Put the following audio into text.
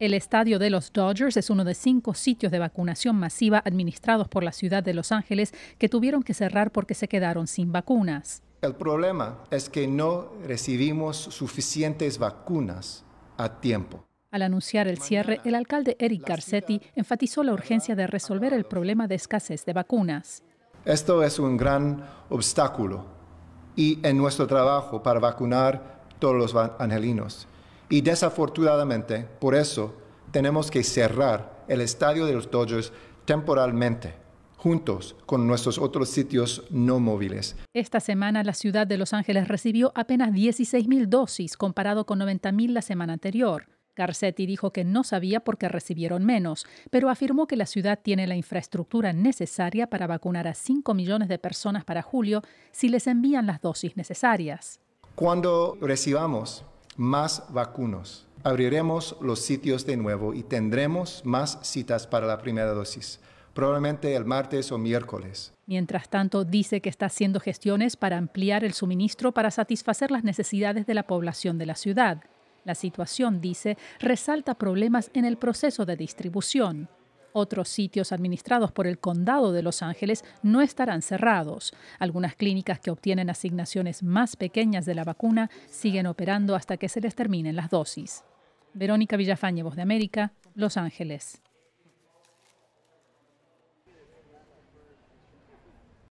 El estadio de los Dodgers es uno de cinco sitios de vacunación masiva administrados por la ciudad de Los Ángeles que tuvieron que cerrar porque se quedaron sin vacunas. El problema es que no recibimos suficientes vacunas a tiempo. Al anunciar el cierre, el alcalde Eric Garcetti enfatizó la urgencia de resolver el problema de escasez de vacunas. Esto es un gran obstáculo y en nuestro trabajo para vacunar todos los angelinos. Y desafortunadamente, por eso, tenemos que cerrar el estadio de los Dodgers temporalmente juntos con nuestros otros sitios no móviles. Esta semana la ciudad de Los Ángeles recibió apenas 16.000 dosis comparado con 90.000 la semana anterior. Garcetti dijo que no sabía por qué recibieron menos, pero afirmó que la ciudad tiene la infraestructura necesaria para vacunar a 5 millones de personas para julio si les envían las dosis necesarias. Cuando recibamos más vacunos. Abriremos los sitios de nuevo y tendremos más citas para la primera dosis, probablemente el martes o miércoles. Mientras tanto, dice que está haciendo gestiones para ampliar el suministro para satisfacer las necesidades de la población de la ciudad. La situación, dice, resalta problemas en el proceso de distribución. Otros sitios administrados por el condado de Los Ángeles no estarán cerrados. Algunas clínicas que obtienen asignaciones más pequeñas de la vacuna siguen operando hasta que se les terminen las dosis. Verónica Villafañe, Voz de América, Los Ángeles.